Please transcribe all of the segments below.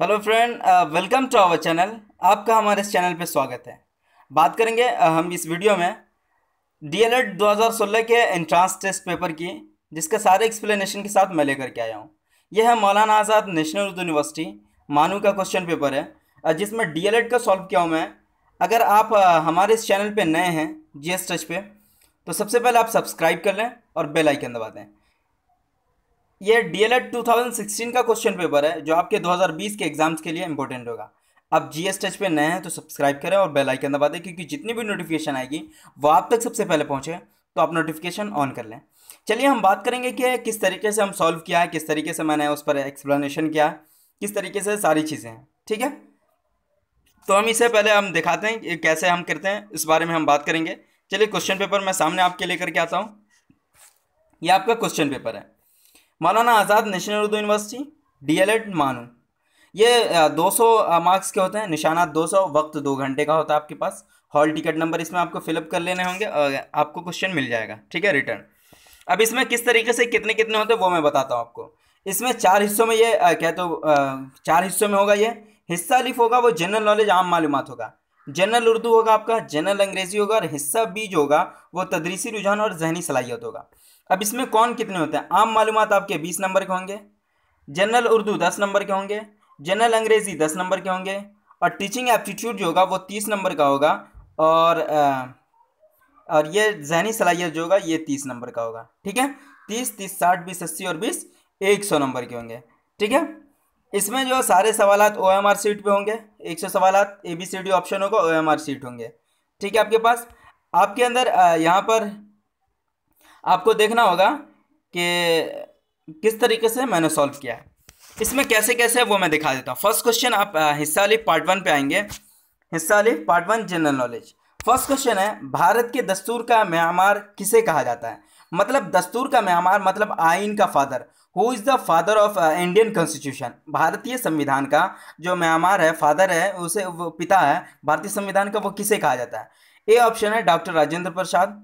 hello friend welcome to our channel आपका हमारे इस चैनल पे स्वागत है बात करेंगे uh, हम इस वीडियो में डीएलएड 2016 के एंट्रांस टेस्ट पेपर की जिसका सारे एक्सप्लेनेशन के साथ मैं लेकर के आया हूँ यह है मौलाना आज़ाद नेशनल यूनिवर्सिटी मानू का क्वेश्चन पेपर है uh, जिसमें डीएलएड का सॉल्व किया हूँ मैं अगर आप uh, हमारे इस चैनल पर नए हैं जी एस टच तो सबसे पहले आप सब्सक्राइब कर लें और बेलाइकन दबा दें ये डीएलएड 2016 का क्वेश्चन पेपर है जो आपके 2020 के एग्जाम्स के लिए इंपॉर्टेंट होगा आप जी एस टच पे नए हैं तो सब्सक्राइब करें और बेल आइकन दबा दें क्योंकि जितनी भी नोटिफिकेशन आएगी वो आप तक सबसे पहले पहुंचे तो आप नोटिफिकेशन ऑन कर लें चलिए हम बात करेंगे कि किस तरीके से हम सॉल्व किया है किस तरीके से मैंने उस पर एक्सप्लेनेशन किया है किस तरीके से सारी चीज़ें हैं ठीक है तो हम इसे पहले हम दिखाते हैं कैसे हम करते हैं इस बारे में हम बात करेंगे चलिए क्वेश्चन पेपर मैं सामने आपके लेकर के आता हूँ यह आपका क्वेश्चन पेपर है Maulana Azad national Urdu university D El Ed MANUU ये 200 मार्क्स के होते हैं निशाना 200 वक्त दो घंटे का होता है आपके पास हॉल टिकट नंबर इसमें आपको फिलअप कर लेने होंगे और आपको क्वेश्चन मिल जाएगा ठीक है रिटर्न अब इसमें किस तरीके से कितने कितने होते हैं वो मैं बताता हूँ आपको इसमें चार हिस्सों में ये कहते तो चार हिस्सों में होगा ये हिस्सा लिफ होगा वो जनरल नॉलेज आम मालूम होगा जनरल उर्दू होगा आपका जनरल अंग्रेजी होगा और हिस्सा बी जो होगा वो तदरीसी रुझान और जहनी सलाहियत होगा अब इसमें कौन कितने होते हैं आम मालूम आपके बीस नंबर के होंगे जनरल उर्दू दस नंबर के होंगे जनरल अंग्रेजी दस नंबर के होंगे और टीचिंग एप्टीट्यूड जो होगा वो तीस नंबर का होगा और आ, और ये जहनी सलाहियत जो होगा ये तीस नंबर का होगा ठीक है तीस तीस साठ बीस अस्सी और बीस एक सौ नंबर के होंगे ठीक है इसमें जो सारे सवाल ओ एम आर सीट पर होंगे एक सौ सवाल A B C D option होगा ओ एम आर सीट होंगे ठीक है आपके पास आपके अंदर यहाँ पर आपको देखना होगा कि किस तरीके से मैंने सॉल्व किया है इसमें कैसे कैसे है वो मैं दिखा देता हूँ फर्स्ट क्वेश्चन आप हिस्सा लिफ पार्ट वन पे आएंगे हिस्सा लिफ part one general knowledge first question है भारत के दस्तूर का म्यांमार किसे कहा जाता है मतलब दस्तूर का म्यांमार मतलब आइन का father who is the father of Indian constitution भारतीय संविधान का जो म्यांमार है फादर है उसे वो पिता है भारतीय संविधान का वो किसे कहा जाता है ए ऑप्शन है डॉक्टर राजेंद्र प्रसाद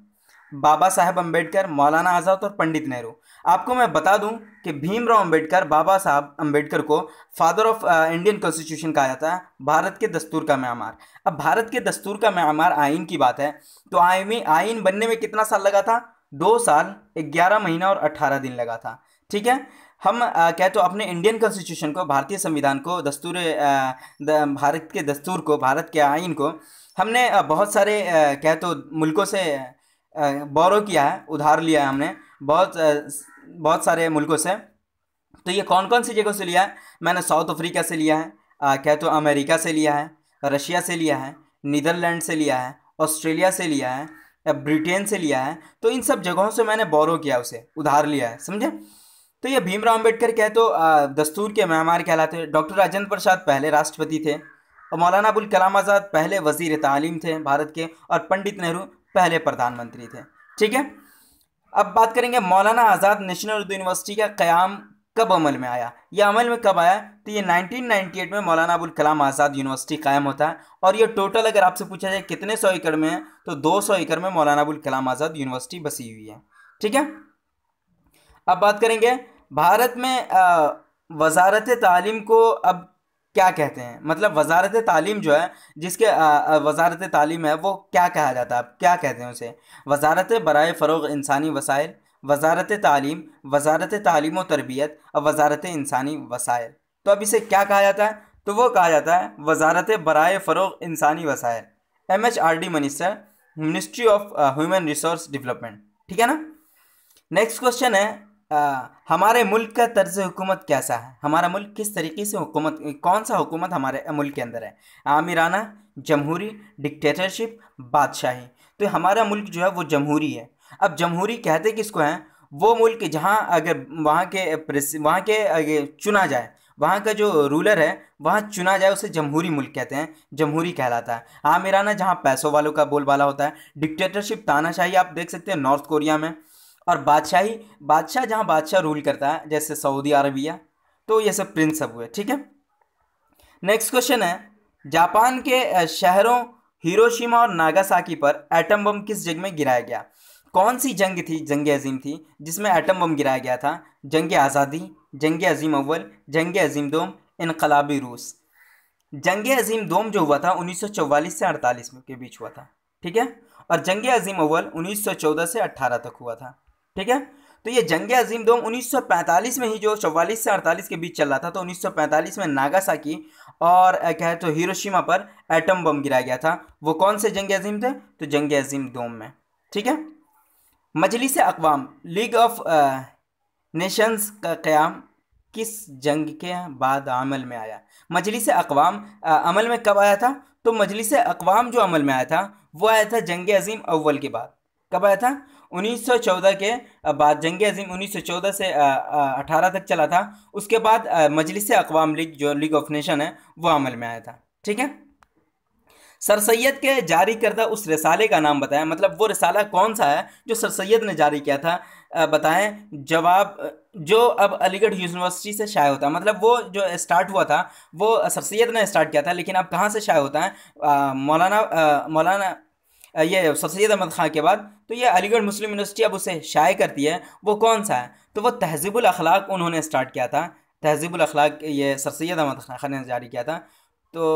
बाबा साहेब अंबेडकर मौलाना आज़ाद और पंडित नेहरू आपको मैं बता दूं कि भीमराव अंबेडकर बाबा साहब अंबेडकर को फादर ऑफ इंडियन कॉन्स्टिट्यूशन कहा जाता है भारत के दस्तूर का म्यांमार अब भारत के दस्तूर का म्यांमार आइन की बात है तो आइन आइन बनने में कितना साल लगा था दो साल ग्यारह महीना और अट्ठारह दिन लगा था ठीक है हम आ, क्या तो अपने इंडियन कॉन्स्टिट्यूशन को भारतीय संविधान को दस्तूर भारत के दस्तूर को भारत के आइन को हमने बहुत सारे आ, क्या तो मुल्कों से बौरव किया है उधार लिया है हमने बहुत बहुत सारे मुल्कों से तो ये कौन कौन सी जगहों से लिया है मैंने साउथ अफ्रीका से लिया है आ, क्या तो अमेरिका से लिया है रशिया से लिया है नीदरलैंड से लिया है ऑस्ट्रेलिया से लिया है ब्रिटेन से लिया है तो इन सब जगहों से मैंने बौरव किया उसे उधार लिया है समझे तो ये भीमराव अम्बेडकर क्या है तो दस्तूर के मेहमान कहलाते हैं डॉक्टर राजेंद्र प्रसाद पहले राष्ट्रपति थे और मौलाना अबुल कलाम आज़ाद पहले वजीर तालीम थे भारत के और पंडित नेहरू पहले प्रधानमंत्री थे ठीक है अब बात करेंगे मौलाना आज़ाद नेशनल उर्दू यूनिवर्सिटी का क़्याम कब अमल में आया यह अमल में कब आया तो ये 1998 में मौलाना अबुल कलाम आज़ाद यूनिवर्सिटी कायम होता है और ये टोटल अगर आपसे पूछा जाए कितने सौ एकड़ में है तो 200 एकड़ में मौलाना अबुल कलाम आज़ाद यूनिवर्सिटी बसी हुई है ठीक है अब बात करेंगे भारत में वजारत तालीम को अब क्या कहते हैं मतलब वजारत तालीम जो है जिसके वजारत तालीम है वो क्या कहा जाता है क्या कहते हैं उसे वजारत बरए फ़रोग इंसानी वसाइल वजारत तालीम वजारत तालीम तरबियत और वजारत इंसानी वसाइल तो अब इसे क्या कहा जाता है तो वो कहा जाता है वजारत बरए फ़रोग इंसानी वसाइल M H R D minister ministry of human resource development ठीक है ना नेक्स्ट क्वेश्चन है आ, हमारे मुल्क का तर्ज हुकूमत कैसा है हमारा मुल्क किस तरीके से हुकूमत कौन सा हुकूमत हमारे मुल्क के अंदर है आमिराना जमहूरी डिक्टेटरशिप बादशाही तो हमारा मुल्क जो है वो जमहूरी है अब जमहूरी कहते किसको हैं वो मुल्क जहाँ अगर वहाँ के प्रेस वहाँ के चुना जाए वहाँ का जो रूलर है वहाँ चुना जाए उसे जमहूरी मुल्क कहते हैं जमहूरी कहलाता है आमिराना जहाँ पैसों वालों का बोलबाला होता है डिक्टेटरशिप तानाशाही आप देख सकते हैं नॉर्थ कोरिया में और बादशाही बादशाह जहाँ बादशाह रूल करता है जैसे सऊदी अरबिया तो ये सब प्रिंस सब हुए ठीक है नेक्स्ट क्वेश्चन है जापान के शहरों हिरोशिमा और नागासाकी पर एटम बम किस जंग में गिराया गया कौन सी जंग थी जंग अजीम थी जिसमें एटम बम गिराया गया था जंग आज़ादी जंग अजीम अव्वल जंग अजीम दोम इनकलाबी रूस जंग अजीम दोम जो हुआ था 1944 से 48 में के बीच हुआ था ठीक है और जंग अजीम अव्वल 1914 से 18 तक हुआ था ठीक है तो ये जंग अजीम दोम 1945 में ही जो चौवालीस से अड़तालीस के बीच चल रहा था तो 1945 में नागासाकी और क्या है तो हिरोशिमा पर एटम बम गिराया गया था वो कौन से जंग अजीम थे तो जंग अजीम दोम में ठीक है मजलिस अकवाम लीग ऑफ नेशंस का क्याम किस जंग के बाद अमल में आया मजलिस अकवाम अमल में कब आया था तो मजलिस अकवाम जो अमल में आया था वो आया था जंग अजीम अव्वल के बाद कब आया था 1914 के बाद जंग अजीम 1914 से अठारह तक चला था उसके बाद मजलिस अकवाम लीग जो लीग ऑफ नेशन है वो अमल में आया था ठीक है सर सैद के जारी करदा उस रसाले का नाम बताएं मतलब वो रसाला कौन सा है जो सर सैद ने जारी किया था बताएं जवाब जो अब अलीगढ़ यूनिवर्सिटी से शाये होता है मतलब वो जो स्टार्ट हुआ था वो सर सैद ने स्टार्ट किया था लेकिन अब कहाँ से शाये होता है मौलाना मौलाना ये सर सैद अहमद ख़ान के बाद तो ये अलीगढ़ मुस्लिम यूनिवर्सिटी अब उसे शाये करती है वो कौन सा है तो वह तहजीबुल अखलाक उन्होंने स्टार्ट किया था तहजीबुल अखलाक ये सर सैद अहमद ख़ान ने जारी किया था तो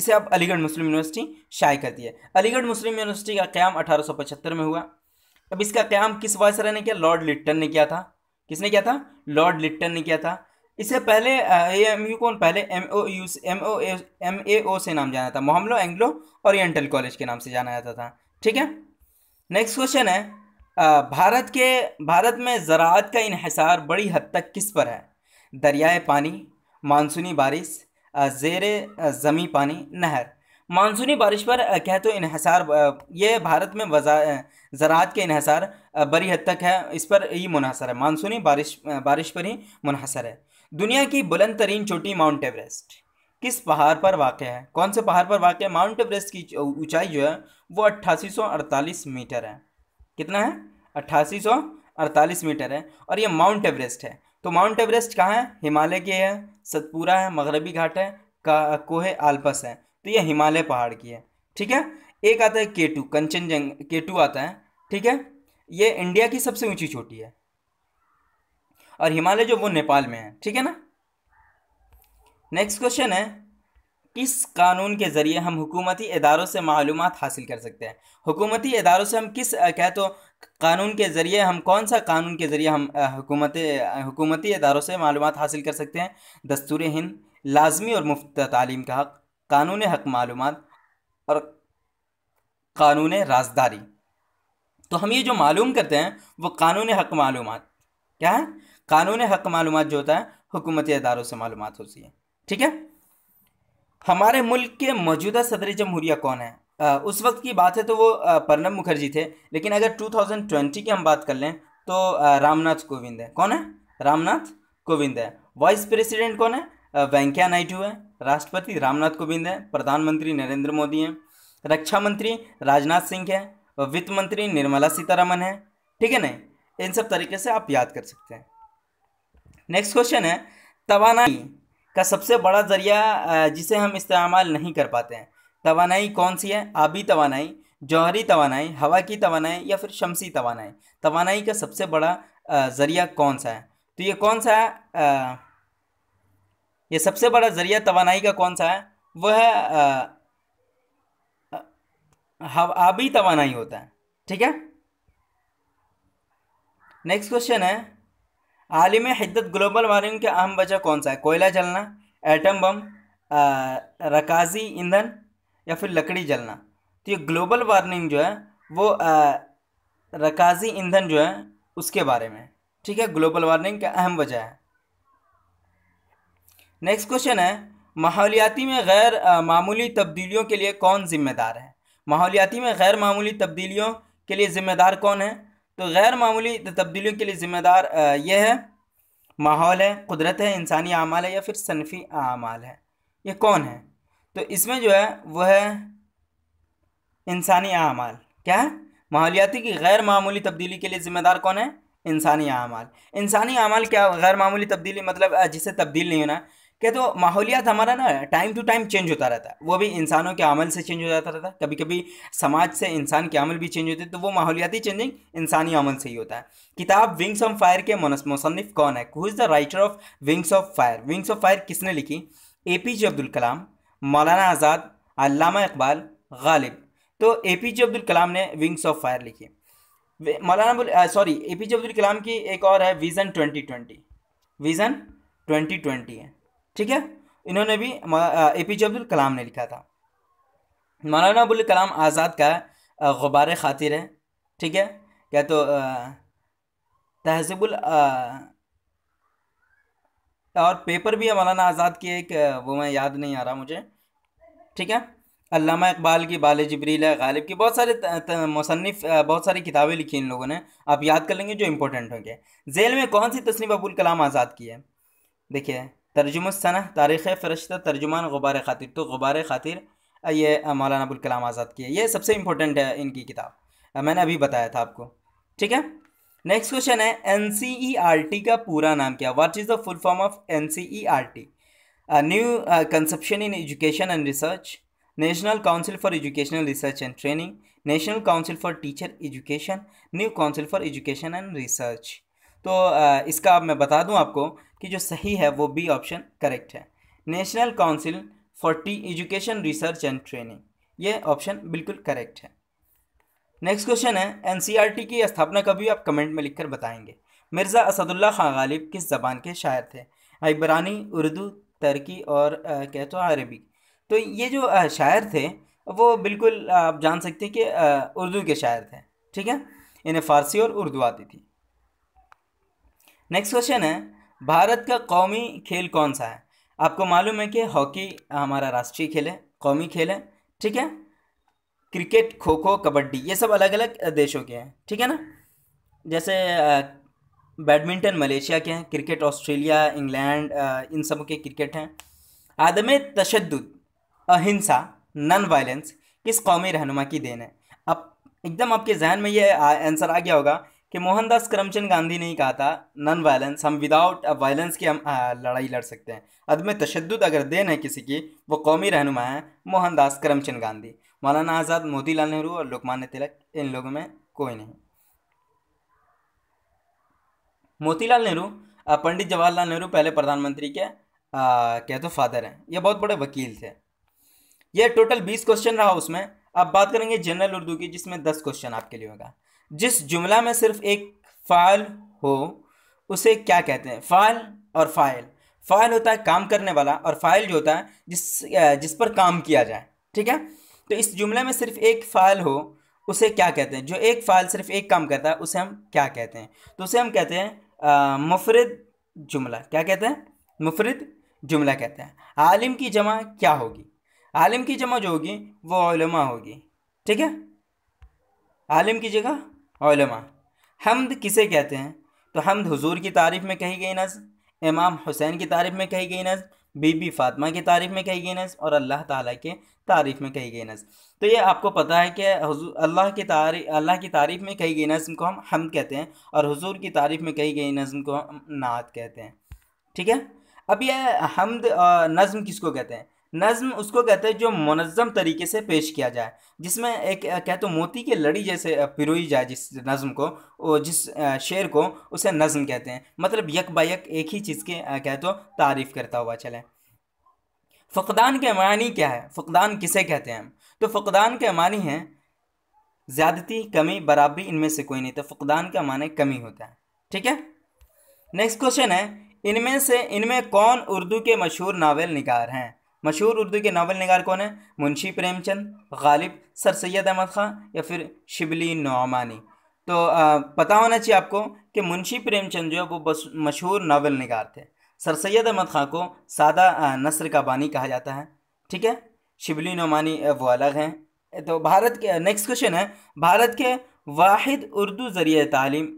इसे अब अलीगढ़ मुस्लिम यूनिवर्सिटी शाये करती है अलीगढ़ मुस्लिम यूनिवर्सिटी का क्याम अठारह में हुआ अब इसका क्याम किस वायसरा ने किया लॉर्ड लिट्टन ने किया था किसने किया था लॉर्ड लिट्टन ने किया था इससे पहले एम यू कौन पहले M O U M O M A O से नाम जाना था मोहम्लो एंग्लो ओरिएंटल कॉलेज के नाम से जाना जाता था ठीक है नेक्स्ट क्वेश्चन है भारत के भारत में ज़रात का इहसार बड़ी हद तक किस पर है दरियाए पानी मानसूनी बारिश जेर ज़मी पानी नहर मानसूनी बारिश पर कह तो इन्हसार ये भारत में ज़रात के इहसार बड़ी हद तक है इस पर ही मुनहसर है मानसूनी बारिश बारिश पर ही मुनहसर है दुनिया की बुलंद तरीन चोटी माउंट एवरेस्ट किस पहाड़ पर वाक़ है कौन से पहाड़ पर वाक़ है माउंट एवरेस्ट की ऊंचाई जो है वो अट्ठासी मीटर है कितना है अट्ठासी मीटर है और ये माउंट एवरेस्ट है तो माउंट एवरेस्ट कहाँ है हिमालय के है सतपुरा है मगरबी घाट है का कोहे आलपस है तो ये हिमालय पहाड़ की है ठीक है एक आता है केटू कंचनजंग केटू आता है ठीक है ये इंडिया की सबसे ऊंची चोटी है और हिमालय जो वो नेपाल में है ठीक है ना नेक्स्ट क्वेश्चन है किस कानून के ज़रिए हम हुकूमती इदारों से मालूम हासिल कर सकते हैं हुकूमती इदारों से हम किस कह तो कानून के ज़रिए हम कौन सा कानून के ज़रिए हम हुकूमत हुकूमती इदारों से मालूम हासिल कर सकते हैं दस्तूर हिंद लाजमी और मुफ्त तालीम का हक कानून हक मालूम और कानून राजदारी तो हम ये जो मालूम करते हैं वो कानून हक मालूम क्या है कानून हक मालूम जो होता है हुकूमती अदारों से मालूम होती है ठीक है हमारे मुल्क के मौजूदा सदर जमहूरिया कौन है आ, उस वक्त की बात है तो वो प्रणब मुखर्जी थे लेकिन अगर 2020 की हम बात कर लें तो रामनाथ कोविंद है कौन है रामनाथ कोविंद है वाइस प्रेसिडेंट कौन है वेंकैया नायडू है राष्ट्रपति रामनाथ कोविंद है प्रधानमंत्री नरेंद्र मोदी हैं रक्षा मंत्री राजनाथ सिंह है वित्त मंत्री निर्मला सीतारमन है ठीक है न इन सब तरीके से आप याद कर सकते हैं नेक्स्ट क्वेश्चन है तोानाई का सबसे बड़ा ज़रिया जिसे हम इस्तेमाल नहीं कर पाते हैं तोानाई कौन सी है आबी तोानाई जौहरी तोानाई हवा की तोानाई या फिर शमसी तोानाई तोानाई का सबसे बड़ा ज़रिया कौन सा है तो ये कौन सा है ये सबसे बड़ा ज़रिया तोानाई का कौन सा है वह है आबी तोानाई होता है ठीक है नेक्स्ट क्वेश्चन है में हिद्दत ग्लोबल वार्मिंग के अहम वजह कौन सा है कोयला जलना एटम बम रकाजी ईंधन या फिर लकड़ी जलना तो ये ग्लोबल वार्मिंग जो है वो आ, रकाजी ईंधन जो है उसके बारे में ठीक है ग्लोबल वार्मिंग का अहम वजह है नेक्स्ट क्वेश्चन है माहौलियाती में गैर मामूली तब्दीलियों के लिए कौन जिम्मेदार है माहौलियाती में गैर मामूली तब्दीलियों के लिए ज़िम्मेदार कौन है तो गैर मामूली तब्दीलियों के लिए ज़िम्मेदार यह है माहौल है कुदरत है इंसानी अमाल है या फिर सनफी अमाल है ये कौन है तो इसमें जो है वह है इंसानी अमाल क्या है माहौलियाती की गैर मामूली तब्दीली के लिए ज़िम्मेदार कौन है इंसानी अमाल इंसानी अमाल क्या गैर मामूली तब्दीली मतलब जिसे तब्दील नहीं होना क्या तो माहौलियात हमारा ना टाइम टू टाइम चेंज होता रहता है वो भी इंसानों के अमल से चेंज हो जाता रहता है कभी कभी समाज से इंसान के अमल भी चेंज होते हैं तो वो माहौलियाती चेंजिंग इंसानी अमल से ही होता है किताब विंग्स ऑफ फायर के मुसनफ़ कौन है who is the writer of wings of fire wings of fire किसने लिखी ए पी जे अब्दुल कलाम मौलाना आज़ाद अलामा इकबाल गालिब तो ए पी जे अब्दुल कलाम ने विंग्स ऑफ फायर लिखी Maulana sorry A P J Abdul Kalam की एक और है vision twenty twenty vision twenty twenty है ठीक है इन्होंने भी ए पी जे अब्दुल कलाम ने लिखा था मौलाना अबुल कलाम आज़ाद का गुबार खातिर है ठीक है क्या तो तहजीबुल और पेपर भी है मौलाना आज़ाद की एक वो मैं याद नहीं आ रहा मुझे ठीक है अल्लामा इकबाल की बाल जबरील गालिब की बहुत सारे मुसनफ़ बहुत सारी किताबें लिखी इन लोगों ने आप याद कर लेंगे जो इंपॉर्टेंट होंगे जेल में कौन सी तस्नीफ अबुल कलाम आज़ाद की है देखिए सना तारीख़ फ़रिश्ता तर्जुमान गुबार ख़ातिर तो गुबार ख़ातिर ये मौलाना अबुलकलाम आज़ाद की है ये सबसे इम्पोर्टेंट है इनकी किताब मैंने अभी बताया था आपको ठीक है नेक्स्ट क्वेश्चन है N C E R T का पूरा नाम क्या what is the full form of N C E R T new conception in education and research national council for educational research and training national council for teacher education new council for education and research तो इसका अब मैं बता दूं आपको कि जो सही है वो बी ऑप्शन करेक्ट है national council for T education research and training ये ऑप्शन बिल्कुल करेक्ट है नेक्स्ट क्वेश्चन है एनसीईआरटी की स्थापना कभी आप कमेंट में लिखकर बताएंगे मिर्ज़ा असदुल्ला खां गालिब किस ज़बान के शायर थे अकबरानी उर्दू तर्की और कहते तो अरबी तो ये जो शायर थे वो बिल्कुल आप जान सकते हैं कि उर्दू के शायर थे ठीक है इन्हें फ़ारसी और उर्दू आती थी नेक्स्ट क्वेश्चन है भारत का कौमी खेल कौन सा है आपको मालूम है कि हॉकी हमारा राष्ट्रीय खेल है कौमी खेल है ठीक है क्रिकेट खो खो कबड्डी ये सब अलग अलग देशों के हैं ठीक है ना जैसे बैडमिंटन मलेशिया के हैं क्रिकेट ऑस्ट्रेलिया इंग्लैंड इन सब के क्रिकेट हैं आदम तशद अहिंसा नॉन वायलेंस किस कौमी रहनुमा की देन है अब एकदम आपके जहन में ये आंसर आ गया होगा कि मोहनदास करमचंद गांधी ने ही कहा था नॉन वायलेंस हम विदाउट वायलेंस की हम लड़ाई लड़ सकते हैं अदम तशद अगर देन है किसी की वो कौमी रहनुमा है मोहनदास करमचंद गांधी मौलाना आज़ाद मोतीलाल नेहरू और लोकमान्य तिलक इन लोगों में कोई नहीं मोतीलाल नेहरू पंडित जवाहरलाल नेहरू पहले प्रधानमंत्री के कहते तो फादर हैं ये बहुत बड़े वकील थे ये टोटल बीस क्वेश्चन रहा उसमें अब बात करेंगे जनरल उर्दू की जिसमें दस क्वेश्चन आपके लिए होगा जिस जुमला में सिर्फ एक फ़ाल हो उसे क्या कहते हैं फ़ाल और फ़ाइल फ़ाइल होता है काम करने वाला और फ़ाइल जो होता है जिस जिस पर काम किया जाए ठीक है तो इस जुमले में सिर्फ एक फ़ाइल हो उसे क्या कहते हैं जो एक फ़ाइल सिर्फ एक काम करता है उसे हम क्या कहते हैं तो उसे हम कहते हैं मुफरद जुमला क्या कहते हैं मुफरद जुमला कहते हैं आलिम की जमा क्या होगी आलिम की जमा जो होगी वो होगी ठीक है आलिम की जगह ओलमा हमद किसे कहते हैं तो हमद हुजूर की तारीफ़ में कही गई नज़ इमाम हुसैन की तारीफ़ में कही गई नज़ बीबी फ़ातिमा की तारीफ़ में कही गई नज़ और अल्लाह ताला के तारीफ़ में कही गई नज़ तो ये आपको पता है कि अल्लाह की तारी अल्लाह की तारीफ़ में कही गई नज़म को हम हम कहते हैं और हुजूर की तारीफ़ में कही गई नज़म को हम नात कहते हैं ठीक है अब यह हमद नज़म किसको कहते हैं नज़म उसको कहते हैं जो मनज़म तरीके से पेश किया जाए जिसमें एक कहते तो मोती की लड़ी जैसे पिरोई जाए जिस नज़म को वो जिस शेर को उसे नज़म कहते हैं मतलब यक यक एक ही चीज़ के कहते हो तारीफ़ करता हुआ चले फ़कदान के मानी क्या है फ़कदान किसे कहते हैं हम तो फ़कदान के मानी हैं ज़्यादती कमी बराबरी इनमें से कोई नहीं तो फ़कदान का मान कमी होता है ठीक है नेक्स्ट क्वेश्चन है इनमें से इनमें कौन उर्दू के मशहूर नावल निगार हैं मशहूर उर्दू के नावल नगार कौन है मुंशी प्रेमचंद गालिब सर सैद अहमद ख़ां या फिर शिबली नौमानी तो आ, पता होना चाहिए आपको कि मुंशी प्रेमचंद जो है वो बस मशहूर नावल नगार थे सर सैद अहमद ख़ां को सादा नसर का बानी कहा जाता है ठीक है शिबली नौमानी वो अलग हैं तो भारत के नेक्स्ट क्वेश्चन है भारत के वाद उर्दू ज़रिए तालीम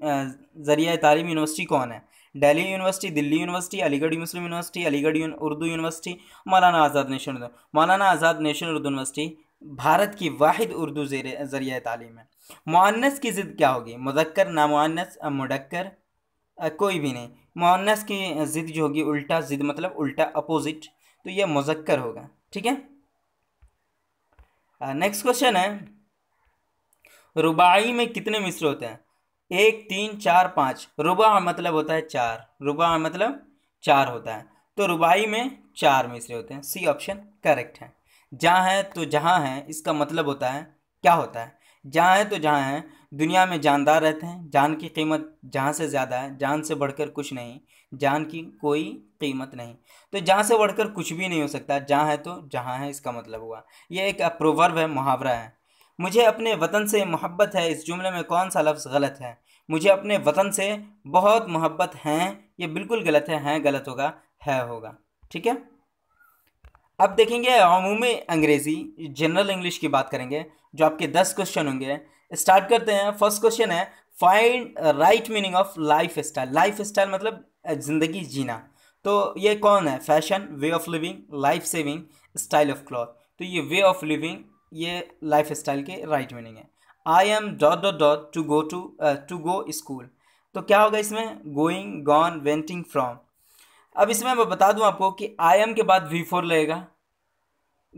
ज़रिए तालीम यूनिवर्सिटी कौन है Delhi university Delhi university Aligarh Muslim university Aligarh Urdu university Maulana Azad national Maulana Azad nation Urdu university Bharat की वाद उर्दू ज़रिए तालीम है मुनस की ज़िद क्या होगी मुजक्कर नामस मुडक्कर कोई भी नहीं मुनस की ज़िद जो होगी उल्टा ज़िद मतलब उल्टा अपोजिट तो यह मुजक्कर होगा ठीक है नेक्स्ट क्वेश्चन है रुबाई में कितने मिस्र होते हैं एक तीन चार पाँच रुबा मतलब होता है चार रुबा मतलब चार होता है तो रुबाई में चार मिसरे होते हैं सी ऑप्शन करेक्ट है जहाँ है तो जहाँ है इसका मतलब होता है क्या होता है जहाँ है तो जहाँ है दुनिया में जानदार रहते हैं जान की कीमत जहाँ से ज़्यादा है जान से बढ़कर कुछ नहीं जान की कोई कीमत नहीं तो जहाँ से बढ़कर कुछ भी नहीं हो सकता जहाँ है तो जहाँ है इसका मतलब हुआ यह एक प्रोवर्ब है मुहावरा है मुझे अपने वतन से मोहब्बत है इस जुमले में कौन सा लफ्ज़ गलत है मुझे अपने वतन से बहुत मोहब्बत हैं ये बिल्कुल गलत है हैं गलत होगा है होगा ठीक है अब देखेंगे अमूमी अंग्रेज़ी जनरल इंग्लिश की बात करेंगे जो आपके दस क्वेश्चन होंगे स्टार्ट करते हैं फर्स्ट क्वेश्चन है find right meaning of life style life style मतलब ज़िंदगी जीना तो ये कौन है fashion way of living life saving style of cloth तो ये वे ऑफ लिविंग ये लाइफ स्टाइल के राइट मीनिंग है I am dot dot dot to go to to go school तो क्या होगा इसमें गोइंग गॉन वेंटिंग फ्रॉम अब इसमें मैं बता दूं आपको कि आई एम के बाद वी फोर लगेगा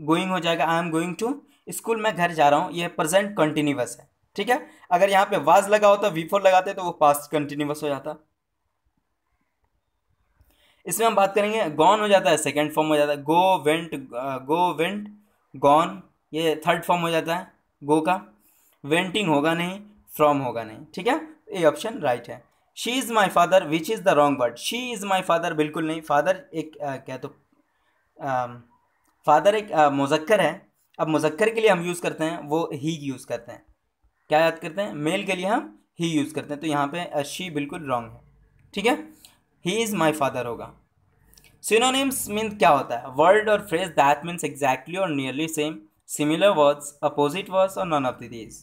गोइंग हो जाएगा I am going to school मैं घर जा रहा हूँ ये प्रेजेंट कंटिन्यूस है ठीक है अगर यहाँ पे वाज लगा होता वी फोर लगाते तो वो पास्ट कंटिन्यूस हो जाता इसमें हम बात करेंगे गॉन हो जाता है सेकेंड फॉर्म हो जाता है go went go went gone ये थर्ड फॉर्म हो जाता है गो का वेंटिंग होगा नहीं फ्रॉम होगा नहीं ठीक है ये ऑप्शन राइट है she is my father which is the wrong word she is my father बिल्कुल नहीं फादर एक आ, क्या तो फादर एक मुजक्कर है अब मुजक्कर के लिए हम यूज़ करते हैं वो ही यूज़ करते हैं क्या याद करते हैं मेल के लिए हम ही यूज़ करते हैं तो यहाँ पे शी बिल्कुल रॉन्ग है ठीक है ही इज़ माई फादर होगा सिनोनिम्स मीन क्या होता है वर्ड और फ्रेज दैट मीन्स एग्जैक्टली और nearly same similar words opposite words और नॉन ऑफ दीज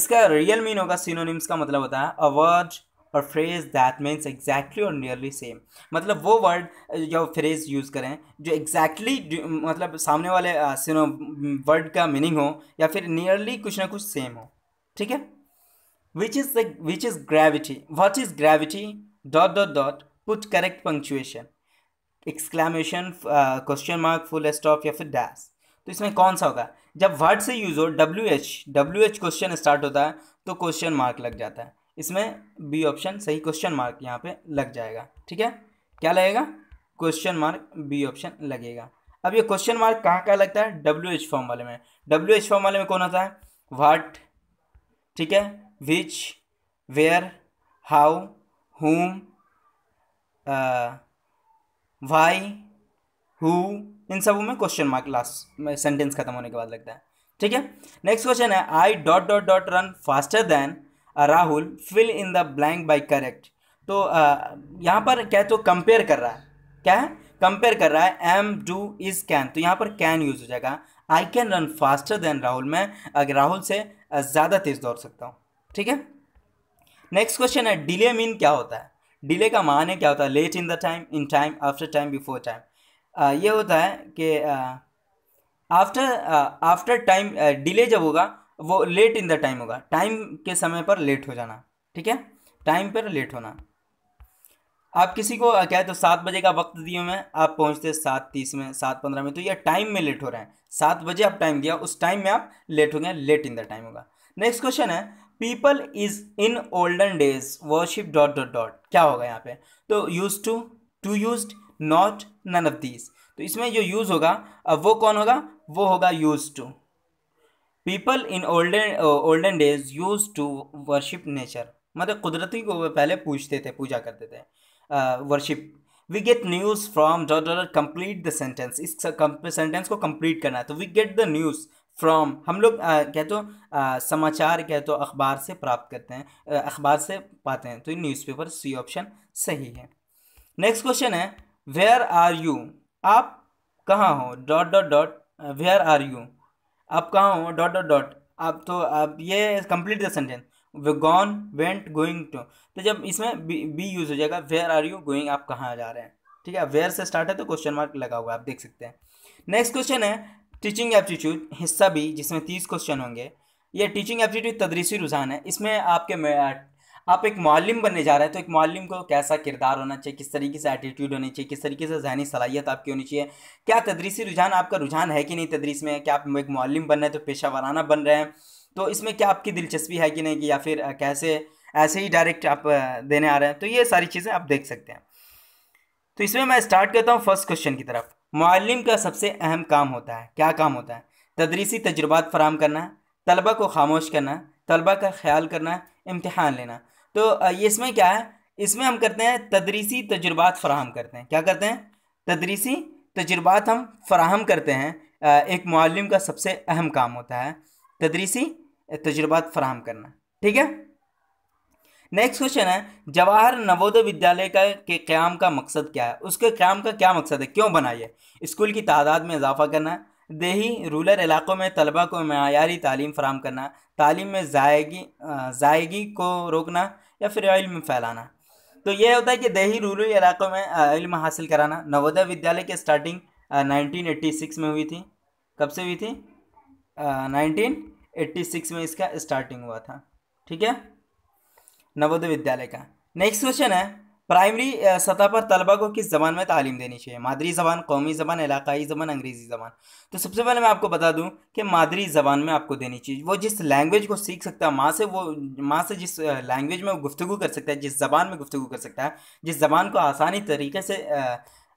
इसका रियल मीन होगा सिनोनिम्स का मतलब होता है अ वर्ड और फ्रेज दैट मीन्स एग्जैक्टली और नियरली सेम मतलब वो वर्ड uh, या फ्रेज यूज़ करें जो एग्जैक्टली exactly, मतलब सामने वाले सिनो uh, वर्ड का मीनिंग हो या फिर नियरली कुछ ना कुछ सेम हो ठीक है which is the which is gravity what is gravity dot dot dot put correct punctuation exclamation question mark full stop या फिर डैश तो इसमें कौन सा होगा जब वर्ड से यूज़ हो W H W H question start होता है तो क्वेश्चन मार्क लग जाता है इसमें बी ऑप्शन सही क्वेश्चन मार्क यहाँ पे लग जाएगा ठीक है क्या लगेगा क्वेश्चन मार्क बी ऑप्शन लगेगा अब ये क्वेश्चन मार्क कहाँ कहाँ लगता है डब्ल्यू एच फॉर्म वाले में डब्ल्यू एच फॉर्म वाले में कौन होता है वाट ठीक है which where how whom why who इन सबों में क्वेश्चन मार्क लास्ट में सेंटेंस खत्म होने के बाद लगता है ठीक है नेक्स्ट क्वेश्चन है I dot dot dot run faster than Rahul fill in the blank by correct तो uh, यहाँ पर क्या तो कंपेयर कर रहा है क्या है कंपेयर कर रहा है एम डू इज कैन तो यहाँ पर कैन यूज हो जाएगा I can run faster than Rahul मैं अगर राहुल से uh, ज़्यादा तेज दौड़ सकता हूँ ठीक है नेक्स्ट क्वेश्चन है डिले मीन क्या होता है डिले का माने क्या होता है late in the time in time after time before time ये होता है कि आफ्टर आफ्टर टाइम डिले जब होगा वो लेट इन द टाइम होगा टाइम के समय पर लेट हो जाना ठीक है टाइम पर लेट होना आप किसी को क्या है तो सात बजे का वक्त दिए मैं आप पहुंचते सात तीस में सात पंद्रह में तो यह टाइम में लेट हो रहे हैं सात बजे आप टाइम दिया उस टाइम में आप लेट हो गए लेट इन द टाइम होगा नेक्स्ट क्वेश्चन है people is in olden days worship dot dot dot क्या होगा यहाँ पे तो use to to use not none of these तो इसमें जो यूज़ होगा अब वो कौन होगा वो होगा use to people in olden olden days use to worship nature मतलब कुदरती को पहले पूछते थे पूजा करते थे worship we get news from dot dot complete the sentence इस सेंटेंस को कंप्लीट करना है तो we get the news from हम लोग uh, कहते हो uh, समाचार कह तो अखबार से प्राप्त करते हैं uh, अखबार से पाते हैं तो न्यूज़पेपर सी ऑप्शन सही है next question where are are you आप कहाँ हो dot dot dot where are you आप कहाँ हो डॉट डॉट डॉट आप तो आप ये complete the sentence gone went going to तो जब इसमें बी, बी यूज़ हो जाएगा वेयर आर यू गोइंग आप कहाँ जा रहे हैं ठीक है वेयर से स्टार्ट है तो क्वेश्चन मार्क लगा हुआ आप देख सकते हैं नेक्स्ट क्वेश्चन है टीचिंग एप्टीट्यूड हिस्सा बी जिसमें तीस क्वेश्चन होंगे ये टीचिंग एप्टीट्यूड तदरीसी रुझान है इसमें आपके आप एक मालम बनने जा रहे हैं तो एक मालम को कैसा किरदार होना चाहिए किस तरीके से एटीट्यूड होनी चाहिए किस तरीके से जहनी सलाहियत आपकी होनी चाहिए क्या तदरीसी रुझान आपका रुझान है कि नहीं तदरीस में क्या आप एक मालम बन रहे हैं तो पेशा वाराना बन रहे हैं तो इसमें क्या आपकी दिलचस्पी है कि नहीं कि या फिर कैसे ऐसे ही डायरेक्ट आप देने आ रहे हैं तो ये सारी चीज़ें आप देख सकते हैं तो इसमें मैं स्टार्ट करता हूँ फर्स्ट क्वेश्चन की तरफ मालम का सबसे अहम काम होता है क्या काम होता है तदरीसी तजुर्बा फराम करना तलबा को खामोश करना तलबा का ख्याल करना इम्तहान लेना तो ये इसमें क्या है इसमें हम करते हैं तदरीसी तजुर्बात फराहम करते हैं क्या करते हैं तदरीसी तजुर्बात हम फ्राहम करते हैं एक मालम का सबसे अहम काम होता है तदरीसी तजुर्बात फ्राहम करना ठीक है नेक्स्ट क्वेश्चन है जवाहर नवोदय विद्यालय का के क्याम का मकसद क्या है उसके क्याम का क्या मकसद है क्यों बनाइए स्कूल की तादाद में इजाफा करना देही रूरल इलाकों में तलबा को मैारी तालीम फ्राहम करना तालीम में जायगी जायगी को रोकना या फिर इल्म फैलाना तो ये होता है कि दही रूरल इलाक़ों में इल्म हासिल कराना नवोदय विद्यालय की स्टार्टिंग नाइनटीन एट्टी सिक्स में हुई थी कब से हुई थी नाइनटीन एट्टी सिक्स में इसका स्टार्टिंग हुआ था ठीक है नवोदय विद्यालय का नेक्स्ट क्वेश्चन है प्राइमरी सतह पर तलबा को किस ज़बान में तालीम देनी चाहिए मादरी ज़बान कौमी ज़बान इलाकाई ज़बान अंग्रेज़ी ज़बान तो सबसे पहले मैं आपको बता दूं कि मादरी ज़बान में आपको देनी चाहिए वो जिस लैंग्वेज को सीख सकता है माँ से वो माँ से जिस लैंग्वेज में गुफ्तु कर सकता है जिस ज़बान में गुफ्तु कर सकता है जिस ज़बान को आसानी तरीके से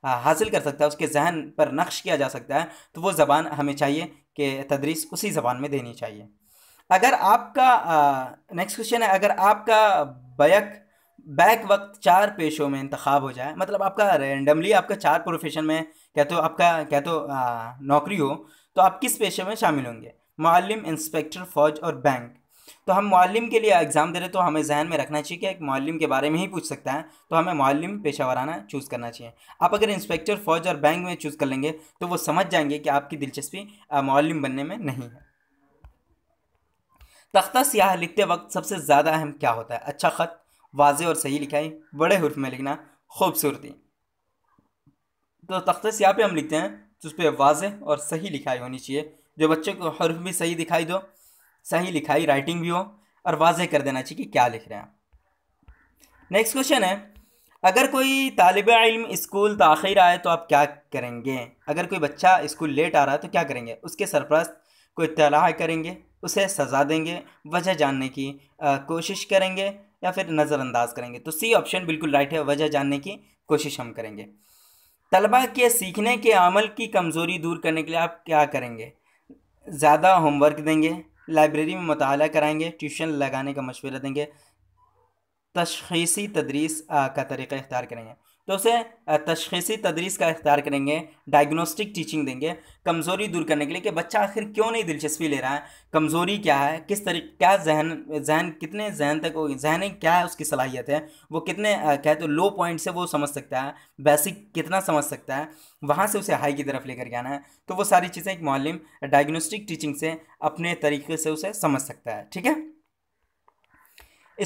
हासिल कर सकता है उसके जहन पर नक्श किया जा सकता है तो वो ज़बान हमें चाहिए कि तदरीस उसी ज़बान में देनी चाहिए अगर आपका नेक्स्ट क्वेश्चन है अगर आपका बैक बैक वक्त चार पेशों में इंतखब हो जाए मतलब आपका रेंडमली आपका चार प्रोफेशन में क्या तो आपका क्या तो आ, नौकरी हो तो आप किस पेशे में शामिल होंगे मालम इंस्पेक्टर फ़ौज और बैंक तो हम मालम के लिए एग्ज़ाम दे रहे तो हमें जहन में रखना चाहिए कि एक मालम के बारे में ही पूछ सकता है तो हमें मालम पेशा वराना चूज़ करना चाहिए आप अगर इंस्पेक्टर फ़ौज और बैंक में चूज़ कर लेंगे तो वो समझ जाएंगे कि आपकी दिलचस्पी मालम बनने में नहीं है तख्ता सियाह लिखते वक्त सबसे ज़्यादा अहम क्या होता है अच्छा ख़त वाज और सही लिखा है बड़े हर्फ में लिखना खूबसूरती तो तख्ते यहाँ पे हम लिखते हैं तो उस पर वाज और सही लिखाई होनी चाहिए जो बच्चे को हर्फ भी सही दिखाई दो सही लिखाई राइटिंग भी हो और वाज कर देना चाहिए कि क्या लिख रहे हैं नेक्स्ट क्वेश्चन है अगर कोई तालब इम स्कूल तखिर आए तो आप क्या करेंगे अगर कोई बच्चा स्कूल लेट आ रहा है तो क्या करेंगे उसके सरप्रस्त को इतला करेंगे उसे सज़ा देंगे वजह जानने की आ, कोशिश करेंगे या फिर नज़रअंदाज करेंगे तो सी ऑप्शन बिल्कुल राइट है वजह जानने की कोशिश हम करेंगे तलबा के सीखने के अमल की कमज़ोरी दूर करने के लिए आप क्या करेंगे ज़्यादा होमवर्क देंगे लाइब्रेरी में मताल कराएंगे ट्यूशन लगाने का मशवरा देंगे तशीसी तदरीस का तरीक़ा इख्तियार करेंगे तो उसे तशखीसी तदरीस का इख्तियार करेंगे डायग्नोस्टिक टीचिंग देंगे कमज़ोरी दूर करने के लिए कि बच्चा आखिर क्यों नहीं दिलचस्पी ले रहा है कमज़ोरी क्या है किस तरीके क्या जहन जहन कितने जहन तक जहन क्या है उसकी सलाहियत है वो कितने कहते तो लो पॉइंट से वो समझ सकता है बेसिक कितना समझ सकता है वहाँ से उसे हाई की तरफ लेकर के आना है तो वो सारी चीज़ें एक मालम डायग्नोस्टिक टीचिंग से अपने तरीके से उसे समझ सकता है ठीक है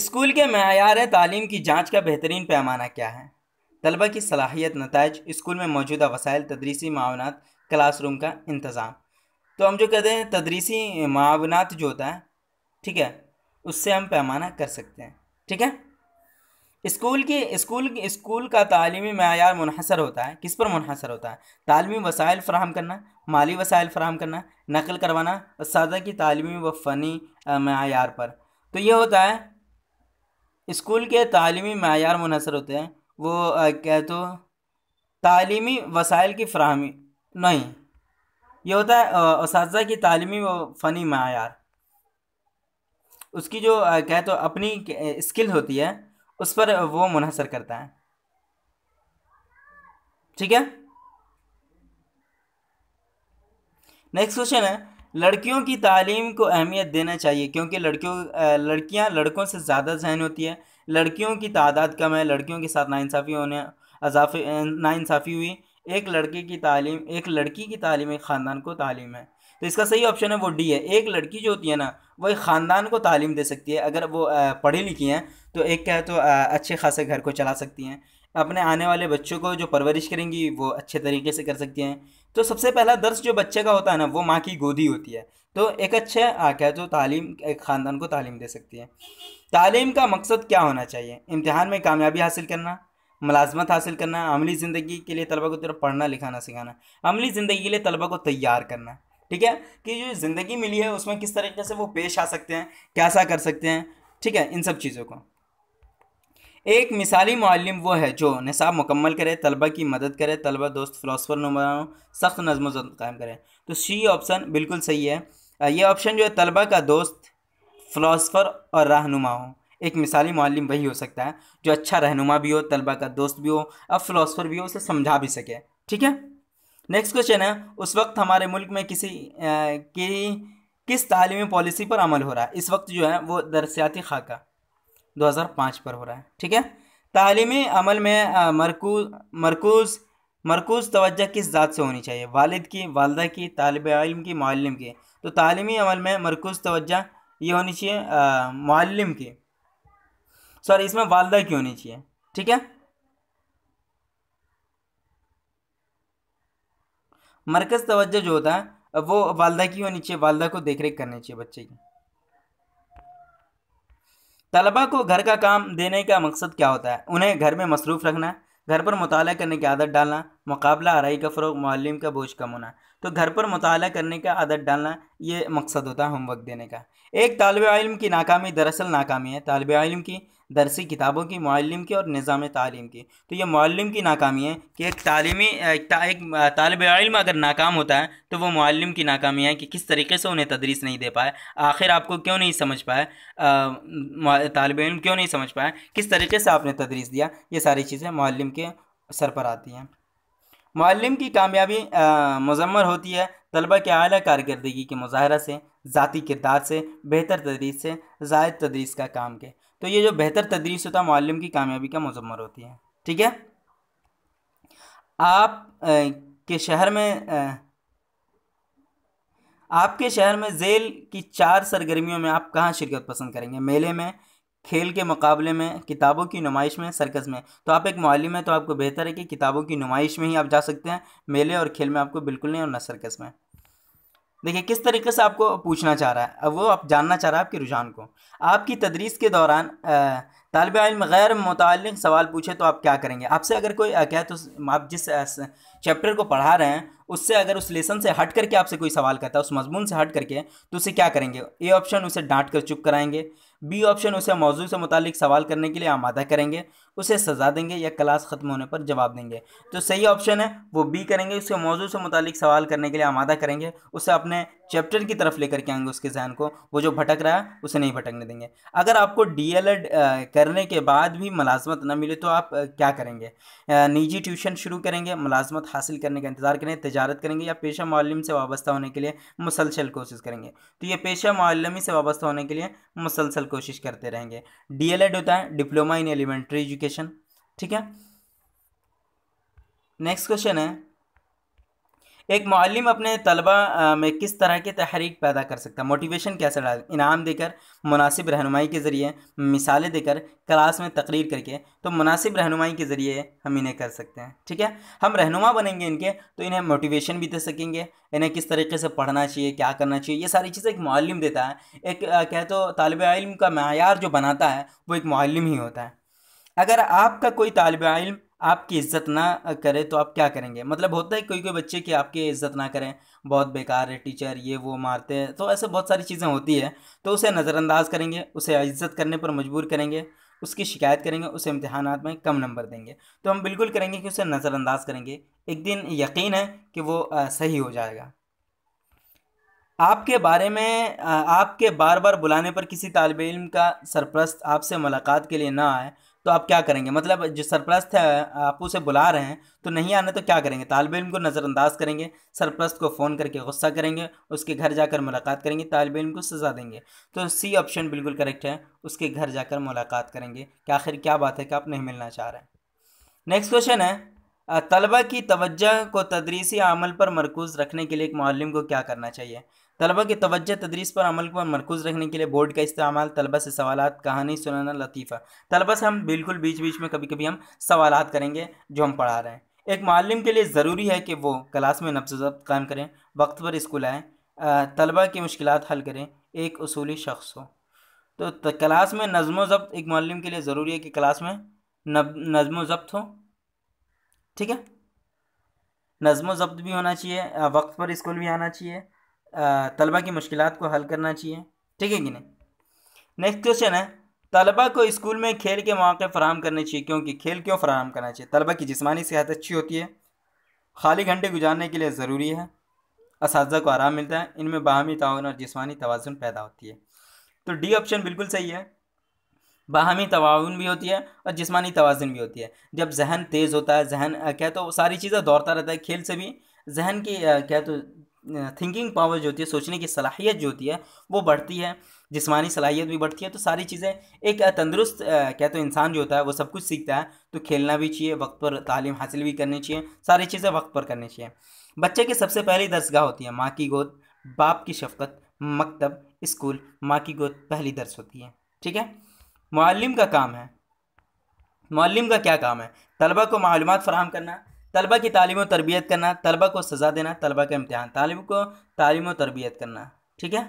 स्कूल के मैार तालीम की जांच का बेहतरीन पैमाना क्या है तलबा की सलाहियत नतज स्कूल में मौजूदा वसायल तदरीसी मावनात क्लासरूम का इंतज़ाम तो हम जो कहते हैं तदरीसी मावनात जो होता है ठीक है उससे हम पैमाना कर सकते हैं ठीक है स्कूल के स्कूल स्कूल का तालीमी मैार मुनहसर होता है किस पर मुनहसर होता है तालीमी वसाइल फ्राहम करना माली वसाइल फ्राहम करना नकल करवाना इस की तालीमी व फ़नी मैार पर तो ये होता है स्कूल के तालीमी मैार मुनहसर होते हैं वो कहते तो तालीमी वसाइल की फ्राहमी नहीं ये होता है इस की तालीमी व फ़नी मैार उसकी जो क्या तो अपनी स्किल होती है उस पर वो मुनहसर करता है ठीक है नेक्स्ट क्वेश्चन है लड़कियों की तालीम को अहमियत देना चाहिए क्योंकि लड़कियों लड़कियां लड़कों से ज़्यादा जहन होती है लड़कियों की तादाद कम है लड़कियों के साथ नाइंसाफ़ी होने अजाफे नाइंसाफ़ी हुई एक लड़के की तालीम एक लड़की की तालीम एक ख़ानदान को तालीम है तो इसका सही ऑप्शन है वो डी है एक लड़की जो होती है ना वो एक ख़ानदान को तालीम दे सकती है अगर वो पढ़ी लिखी हैं तो एक क्या है तो अच्छे खासे घर को चला सकती हैं अपने आने वाले बच्चों को जो परवरिश करेंगी वो अच्छे तरीके से कर सकती हैं तो सबसे पहला दर्श जो बच्चे का होता है ना वो माँ की गोदी होती है तो एक अच्छे क्या है तो तालीम एक ख़ानदान को तालीम दे सकती है तालीम का मकसद क्या होना चाहिए इम्तहान में कामयाबी हासिल करना मुलाजमत हासिल करना अमली ज़िंदगी के लिए तलबा को तरफ पढ़ना लिखाना सिखाना अमली ज़िंदगी के लिए तलबा को तैयार करना ठीक है कि जो ज़िंदगी मिली है उसमें किस तरीके से वो पेश आ सकते हैं कैसा कर सकते हैं ठीक है इन सब चीज़ों को एक मिसाली मालम वो है जो नसाब मुकम्मल करे तलबा की मदद करे तलबा दोस्त फ़िलासफ़र नुमाओं सख्त नज़म कायम करें तो सी ऑप्शन बिल्कुल सही है ये ऑप्शन जो है तलबा का दोस्त फ़िलासफ़र और रहनुमा हो एक मिसाली मालम वही हो सकता है जो अच्छा रहनुमा भी हो तलबा का दोस्त भी हो अब फ़िलासफ़र भी हो उसे समझा भी सके ठीक है नेक्स्ट क्वेश्चन है उस वक्त हमारे मुल्क में किसी की किस तली पॉलिसी पर अमल हो रहा है इस वक्त जो है वो दरसियाती खाका 2005 पर हो रहा है ठीक है तालीमी अमल में मरकूज मरकूज मरकूज किस ज़ात से होनी चाहिए वालिद की वालदा की तालब इम की मालम की तो तलीमी अमल में मरकूज तोज्जा ये होनी चाहिए मालम की सॉरी इसमें वालदा की होनी चाहिए ठीक है मरकज़ तवज्जो जो होता है वो वालदा की होनी चाहिए वालदा को देख रेख करनी चाहिए बच्चे की तलबा को घर का काम देने का मकसद क्या होता है उन्हें घर में मसरूफ़ रखना है घर पर मुताल करने की आदत डालना मुकाबला आरई का फ़रोग मालम का बोझ कम होना तो घर पर मुताल करने का आदत डालना ये मकसद होता है होमवर्क देने का एक तालब इम की नाकामी दरअसल नाकामी है तालब इम की दरसी किताबों की मालम की और निज़ाम तालीम की तो ये मालम की नाकामी है कि एक तालीमी ता, एक तालब इल्म अगर नाकाम होता है तो वह मालम की नाकामी है कि किस तरीके से उन्हें तदरीस नहीं दे पाए आखिर आपको क्यों नहीं समझ पाए तालब इलम क्यों नहीं समझ पाए किस तरीके से आपने तदरीस दिया ये सारी चीज़ें मालम के सर पर आती हैं मालम की कामयाबी मजम्मर होती है तलबा के अली कारदगी के मुजाहरा से ज़ाती किरदार से बेहतर तदरीस से जायद तदरीस का काम के तो ये जो बेहतर तदरीस होता है मालूम की कामयाबी का मजम्मर होती है ठीक है आप के शहर में आपके शहर में जेल की चार सरगर्मियों में आप कहाँ शिरकत पसंद करेंगे मेले में खेल के मुकाबले में किताबों की नुमाइश में सर्कस में तो आप एक मालिम है तो आपको बेहतर है कि किताबों की नुमाइश में ही आप जा सकते हैं मेले और खेल में आपको बिल्कुल नहीं और न सर्कस में देखिए किस तरीके से आपको पूछना चाह रहा है अब वो आप जानना चाह रहा है आपके रुझान को आपकी तदरीस के दौरान तालब इम गैर मुतल सवाल पूछे तो आप क्या करेंगे आपसे अगर कोई कहे तो आप जिस चैप्टर को पढ़ा रहे हैं उससे अगर उस लेसन से हट करके आपसे कोई सवाल करता है उस मजमून से हट करके तो उसे क्या करेंगे ए ऑप्शन उसे डांट कर चुप कराएंगे बी ऑप्शन उसे मौजू से मुतल सवाल करने के लिए आमादा करेंगे उसे सजा देंगे या क्लास ख़त्म होने पर जवाब देंगे जो तो सही ऑप्शन है वो बी करेंगे उसके मौजू से मुतालिक सवाल करने के लिए आमादा करेंगे उसे अपने चैप्टर की तरफ लेकर के आएंगे उसके जहन को वो जो भटक रहा है उसे नहीं भटकने देंगे अगर आपको डी करने के बाद भी मुलाजमत ना मिले तो आप क्या करेंगे निजी ट्यूशन शुरू करेंगे मुलाजमत हासिल करने का इंतज़ार करें तजारत करेंगे या पेशा मालम से वाबस्ता होने के लिए मुसलसल कोशिश करेंगे तो ये पेशा मालमी से वाबस्ता होने के लिए मुसलसल कोशिश करते रहेंगे डी होता है डिप्लोमा इन एलिमेंट्री एजुकेशन ठीक है नेक्स्ट क्वेश्चन है एक मालम अपने तलबा में किस तरह की तहरीक पैदा कर सकता है मोटिवेशन कैसे डाल इनाम देकर मुनासिब रहनुमाई के ज़रिए मिसालें देकर क्लास में तकरीर करके तो मुनासिब रहनुमाई के ज़रिए हम इन्हें कर सकते हैं ठीक है हम रहनुमा बनेंगे इनके तो इन्हें मोटिवेशन भी दे सकेंगे इन्हें किस तरीके से पढ़ना चाहिए क्या करना चाहिए ये सारी चीज़ें एक मालम देता है एक कह तो तलब इलम का मैार जो बनाता है वो एक मालम ही होता है अगर आपका कोई तालब इम आपकी इज्जत ना करे तो आप क्या करेंगे मतलब होता है कोई कोई बच्चे की आपकी इज्जत ना करें बहुत बेकार है टीचर ये वो मारते हैं तो ऐसे बहुत सारी चीज़ें होती है तो उसे नज़रअंदाज करेंगे उसे इज्जत करने पर मजबूर करेंगे उसकी शिकायत करेंगे उसे इम्तहान में कम नंबर देंगे तो हम बिल्कुल करेंगे कि उसे नज़रअंदाज करेंगे एक दिन यकीन है कि वो सही हो जाएगा आपके बारे में आपके बार बार बुलाने पर किसी तालब इम का सरप्रस्त आपसे मुलाकात के लिए ना आए तो आप क्या करेंगे मतलब जो सरप्रस्त है आप उसे बुला रहे हैं तो नहीं आना तो क्या करेंगे तालब इम को नज़रअंदाज करेंगे सरप्रस्त को फ़ोन करके गुस्सा करेंगे उसके घर जाकर मुलाकात करेंगे तालब इम को सज़ा देंगे तो सी ऑप्शन बिल्कुल करेक्ट है उसके घर जाकर मुलाकात करेंगे कि आखिर क्या बात है कि आप नहीं मिलना चाह रहे हैं नेक्स्ट क्वेश्चन है तलबा की तवज्जा को तदरीसी अमल पर मरकूज़ रखने के लिए एक मालम को क्या करना चाहिए तलबा की तवज्जो तदरीस पर अमल पर मरकूज़ रखने के लिए बोर्ड का इस्तेमाल तलबा से सवाल कहानी सुनाना लतीफ़ा तलबा से हम बिल्कुल बीच बीच में कभी कभी हम सवाल करेंगे जो हम पढ़ा रहे हैं एक मालम के लिए ज़रूरी है कि वो क्लास में जब्त कायम करें वक्त पर स्कूल आएँ तलबा की मुश्किल हल करें एक असूली शख्स हो तो क्लास में नज़म ज़ब्त एक मालम के लिए ज़रूरी है कि क्लास में नज़म ज़ब्त हो ठीक है नज़म ज़ब्त भी होना चाहिए वक्त पर स्कूल भी आना चाहिए तलबा की मुश्किल को हल करना चाहिए ठीक है कि नहीं नेक्स्ट क्वेश्चन है तलबा को स्कूल में खेल के मौके फराम करने चाहिए क्योंकि खेल क्यों फराम करना चाहिए तलबा की जिसमानी सेहत अच्छी होती है खाली घंटे गुजारने के लिए ज़रूरी है इस को आराम मिलता है इनमें बाहमी तान और जिसमानी तोज़ुन पैदा होती है तो डी ऑप्शन बिल्कुल सही है बाहमी तान भी होती है और जिसमानी तोज़ुन भी होती है जब जहन तेज़ होता है जहन क्या तो सारी चीज़ें दौड़ता रहता है खेल से भी जहन की क्या तो थिंकिंग पावर जो होती है सोचने की सलाहियत जो होती है वो बढ़ती है जिसमानी सलाहियत भी बढ़ती है तो सारी चीज़ें एक तंदुरुस्त क्या तो इंसान जो होता है वो सब कुछ सीखता है तो खेलना भी चाहिए वक्त पर तालीम हासिल भी करनी चाहिए सारी चीज़ें वक्त पर करनी चाहिए बच्चे की सबसे पहली दरसगाह होती है माँ की गोद बाप की शफकत मकतब स्कूल माँ की गोद पहली दर्स होती है ठीक है मालम का काम है मालम का क्या काम है तलबा को मालूम फ़राहम करना तलबा की तालीम तरबियत करना तलबा को सज़ा देना तलबा का इम्तहान तालिब को तालीम तरबियत करना ठीक है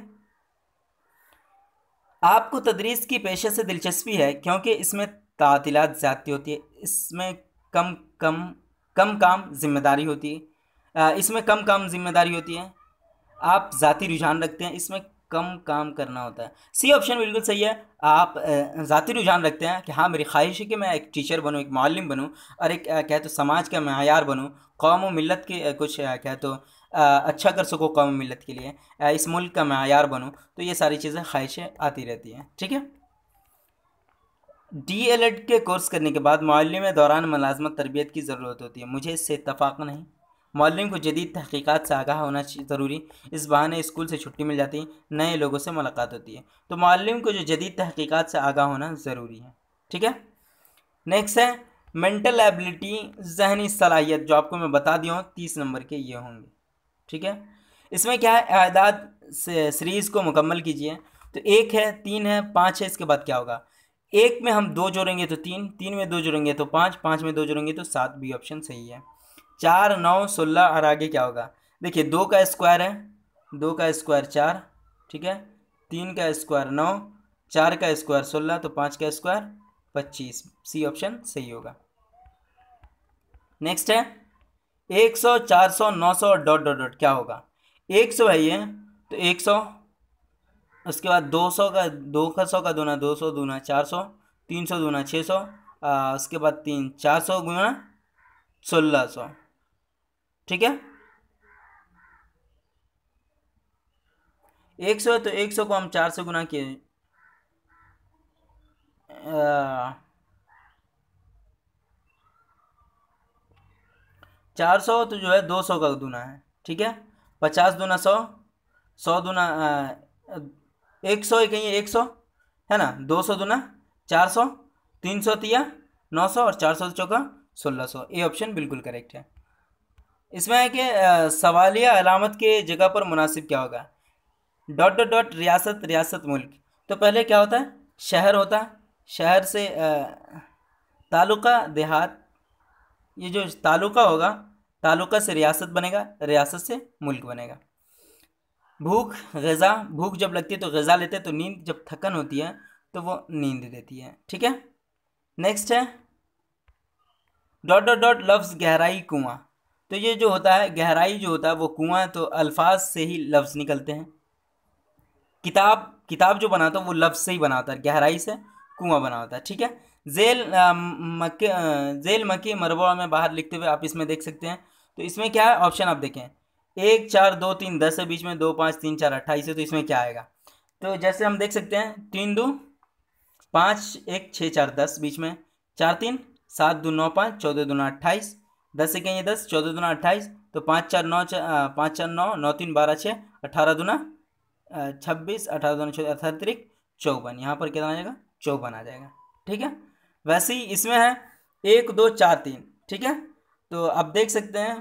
आपको तदरीस की पेशे से दिलचस्पी है क्योंकि इसमें तातीलत ज़्यादा होती है इसमें कम कम कम काम जिम्मेदारी होती है इसमें कम काम जिम्मेदारी होती है आप ज़ाती रुझान रखते हैं इसमें कम काम करना होता है सी ऑप्शन बिल्कुल सही है आप ज़ाती रुझान रखते हैं कि हाँ मेरी ख्वाहिश है कि मैं एक टीचर बनूँ एक मालम बनूँ और एक क्या तो समाज का मैार बनूँ कौम मिलत के कुछ कह तो अच्छा कर सको कौम मिलत के लिए इस मुल्क का मैार बनूँ तो ये सारी चीज़ें ख्वाहिशें आती रहती हैं ठीक है डी एल एड के कोर्स करने के बाद मालम दौरान मुलाजमत तरबियत की ज़रूरत होती है मुझे इससे इतफाक़ नहीं मॉलम को जदीद तहकीक़ात से आगाह होना ज़रूरी इस बहाने स्कूल से छुट्टी मिल जाती नए लोगों से मुलाकात होती है तो मॉलम को जो जदीद तहकीक़ात से आगाह होना ज़रूरी है ठीक है नेक्स्ट है मेंटल एबिलिटी जहनी सलाहियत जो आपको मैं बता दिया हूँ तीस नंबर के ये होंगे ठीक है इसमें क्या है अहदाद सीरीज़ को मुकम्मल कीजिए तो एक है तीन है पाँच है इसके बाद क्या होगा एक में हम दो जोड़ेंगे तो तीन तीन में दो जोड़ेंगे तो पाँच पाँच में दो जोड़ेंगे तो सात भी ऑप्शन सही है चार नौ सोलह और आगे क्या होगा देखिए दो का स्क्वायर है दो का स्क्वायर चार ठीक है तीन का स्क्वायर नौ चार का स्क्वायर सोलह तो पाँच का स्क्वायर पच्चीस सी ऑप्शन सही होगा नेक्स्ट है एक सौ चार सौ नौ सौ डॉट डॉट डॉट क्या होगा एक सौ है ये तो एक सौ उसके बाद दो सौ का दो का सौ का दूना दो सौ दूना चार सौ तीन सौ दूना छः सौ उसके बाद तीन चार सौ गुना सोलह सौ ठीक है एक सौ है तो एक सौ को हम चार से गुना किए चार सौ तो जो है दो सौ का दूना है ठीक है पचास दूना सौ सौ दूना एक सौ कहीं एक सौ है ना दो सौ दूना चार सौ तीन सौ तिया नौ सौ और चार सौ चौका सोलह सौ ये ऑप्शन बिल्कुल करेक्ट है इसमें है कि सवालिया अलामत के जगह पर मुनासिब क्या होगा डॉट डॉट डॉट रियासत रियासत मुल्क तो पहले क्या होता है शहर होता है शहर से तालुका देहात ये जो तालुका होगा तालुका से रियासत बनेगा रियासत से मुल्क बनेगा भूख गज़ा भूख जब लगती है तो गज़ा लेते हैं तो नींद जब थकन होती है तो वो नींद देती है ठीक है नेक्स्ट है डॉट डॉट डॉट लफ्ज़ गहराई कुआँ तो ये जो होता है गहराई जो होता है वो कुआं तो अल्फाज से ही लफ्ज़ निकलते हैं किताब किताब जो बनाता है वो लफ्ज़ से ही बनाता है गहराई से कुआं बना होता है ठीक है जेल मक्के जेल मक्के मरबा में बाहर लिखते हुए आप इसमें देख सकते हैं तो इसमें क्या है ऑप्शन आप देखें एक चार दो तीन दस है बीच में दो पाँच तीन चार अट्ठाईस है तो इसमें क्या आएगा तो जैसे हम देख सकते हैं तीन दो पाँच एक छः चार दस बीच में चार तीन सात दो नौ पाँच चौदह दो नौ अट्ठाईस दस से कहेंगे दस चौदह दुना अट्ठाईस तो पाँच चार नौ पाँच चार नौ नौ तीन बारह छः अठारह दुना छब्बीस अठारह दुना चौदह अठारह तरीक चौवन यहाँ पर कितना आ जाएगा चौवन आ जाएगा ठीक है वैसे ही इसमें है एक दो चार तीन ठीक है तो आप देख सकते हैं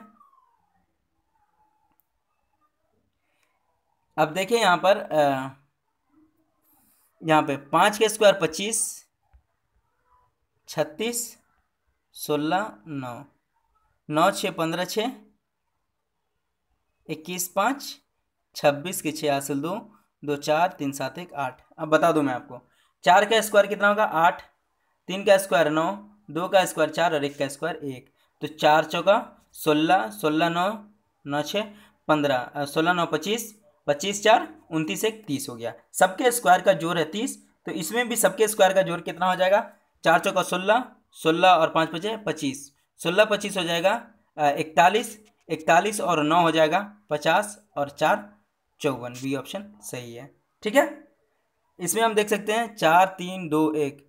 अब देखिए यहाँ पर यहाँ पे पाँच के स्क्वायर पच्चीस छत्तीस सोलह नौ नौ छः पंद्रह छः इक्कीस पाँच छब्बीस के छः हासिल दो दो चार तीन सात एक आठ अब बता दूँ मैं आपको चार का स्क्वायर कितना होगा आठ तीन का स्क्वायर नौ दो का स्क्वायर चार और एक का स्क्वायर एक तो चार चौका सोलह सोलह नौ नौ छः पंद्रह सोलह नौ पच्चीस पच्चीस चार उनतीस एक तीस हो गया सबके स्क्वायर का जोर है तीस तो इसमें भी सबके स्क्वायर का जोर कितना हो जाएगा चार चौका सोलह सोलह और पाँच पचे पच्चीस सोलह पच्चीस हो जाएगा इकतालीस इकतालीस और नौ हो जाएगा पचास और चार चौवन बी ऑप्शन सही है ठीक है इसमें हम देख सकते हैं चार तीन दो एक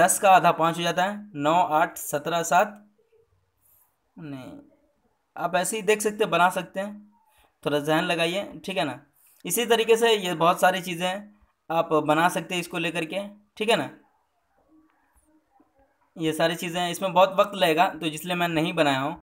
दस का आधा पाँच हो जाता है नौ आठ सत्रह सात नहीं आप ऐसे ही देख सकते हैं बना सकते हैं थोड़ा जहन लगाइए ठीक है ना इसी तरीके से ये बहुत सारी चीज़ें हैं आप बना सकते हैं इसको लेकर के ठीक है ना ये सारी चीज़ें इसमें बहुत वक्त लगेगा तो इसलिए मैं नहीं बनाया हूँ